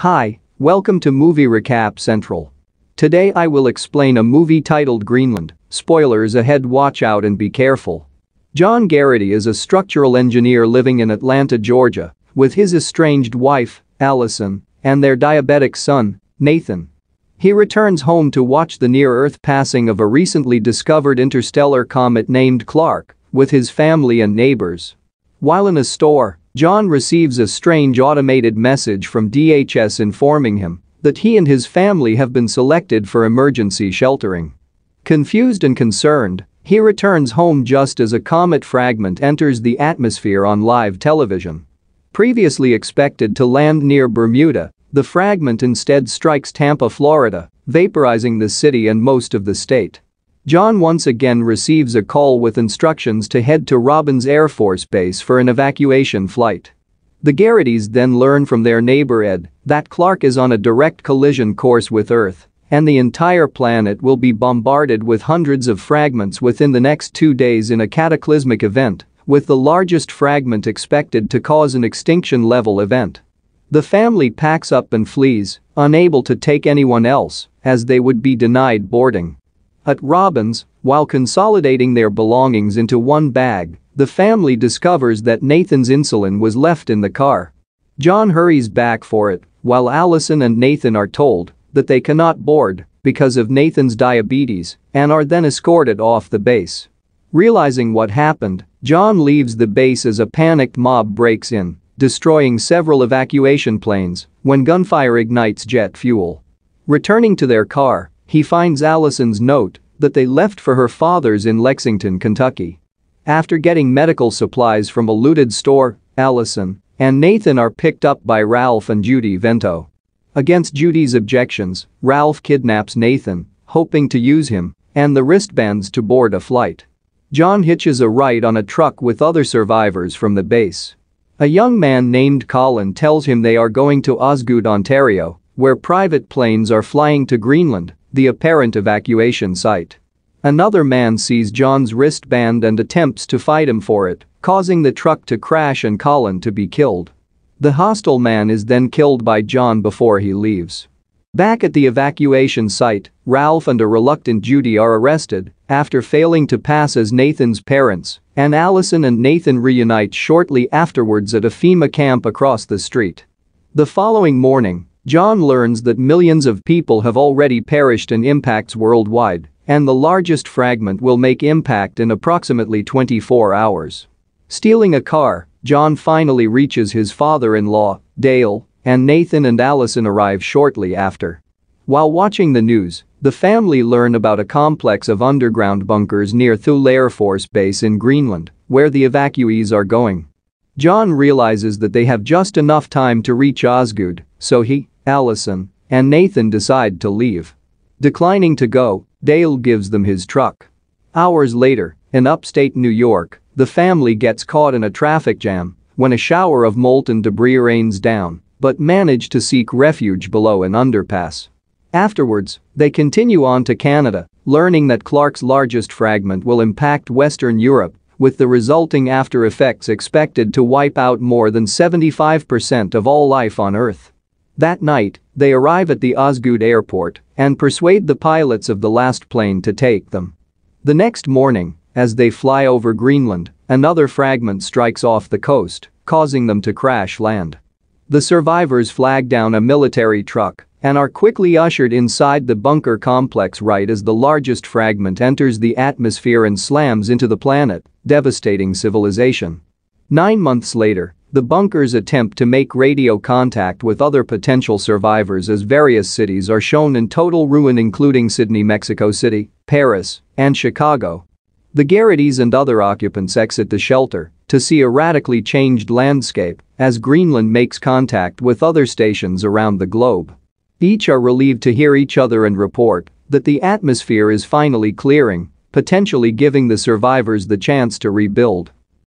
Hi, welcome to Movie Recap Central. Today I will explain a movie titled Greenland, spoilers ahead watch out and be careful. John Garrity is a structural engineer living in Atlanta, Georgia, with his estranged wife, Allison, and their diabetic son, Nathan. He returns home to watch the near-Earth passing of a recently discovered interstellar comet named Clark with his family and neighbors. While in a store, John receives a strange automated message from DHS informing him that he and his family have been selected for emergency sheltering. Confused and concerned, he returns home just as a comet fragment enters the atmosphere on live television. Previously expected to land near Bermuda, the fragment instead strikes Tampa, Florida, vaporizing the city and most of the state. John once again receives a call with instructions to head to Robbins Air Force Base for an evacuation flight. The Garrities then learn from their neighbor Ed that Clark is on a direct collision course with Earth and the entire planet will be bombarded with hundreds of fragments within the next two days in a cataclysmic event, with the largest fragment expected to cause an extinction-level event. The family packs up and flees, unable to take anyone else, as they would be denied boarding. At Robbins, while consolidating their belongings into one bag, the family discovers that Nathan's insulin was left in the car. John hurries back for it, while Allison and Nathan are told that they cannot board because of Nathan's diabetes and are then escorted off the base. Realizing what happened, John leaves the base as a panicked mob breaks in, destroying several evacuation planes when gunfire ignites jet fuel. Returning to their car, he finds Allison's note that they left for her father's in Lexington, Kentucky. After getting medical supplies from a looted store, Allison and Nathan are picked up by Ralph and Judy Vento. Against Judy's objections, Ralph kidnaps Nathan, hoping to use him and the wristbands to board a flight. John hitches a ride on a truck with other survivors from the base. A young man named Colin tells him they are going to Osgood, Ontario, where private planes are flying to Greenland the apparent evacuation site. Another man sees John's wristband and attempts to fight him for it, causing the truck to crash and Colin to be killed. The hostile man is then killed by John before he leaves. Back at the evacuation site, Ralph and a reluctant Judy are arrested after failing to pass as Nathan's parents, and Allison and Nathan reunite shortly afterwards at a FEMA camp across the street. The following morning, John learns that millions of people have already perished in impacts worldwide, and the largest fragment will make impact in approximately 24 hours. Stealing a car, John finally reaches his father-in-law, Dale, and Nathan and Allison arrive shortly after. While watching the news, the family learn about a complex of underground bunkers near Thule Air Force Base in Greenland, where the evacuees are going. John realizes that they have just enough time to reach Osgood, so he Allison, and Nathan decide to leave. Declining to go, Dale gives them his truck. Hours later, in upstate New York, the family gets caught in a traffic jam when a shower of molten debris rains down, but manage to seek refuge below an underpass. Afterwards, they continue on to Canada, learning that Clark's largest fragment will impact Western Europe, with the resulting after effects expected to wipe out more than 75% of all life on Earth. That night, they arrive at the Osgood airport and persuade the pilots of the last plane to take them. The next morning, as they fly over Greenland, another fragment strikes off the coast, causing them to crash land. The survivors flag down a military truck and are quickly ushered inside the bunker complex right as the largest fragment enters the atmosphere and slams into the planet, devastating civilization. Nine months later, the bunkers attempt to make radio contact with other potential survivors as various cities are shown in total ruin including Sydney, Mexico City, Paris, and Chicago. The Garrities and other occupants exit the shelter to see a radically changed landscape as Greenland makes contact with other stations around the globe. Each are relieved to hear each other and report that the atmosphere is finally clearing, potentially giving the survivors the chance to rebuild.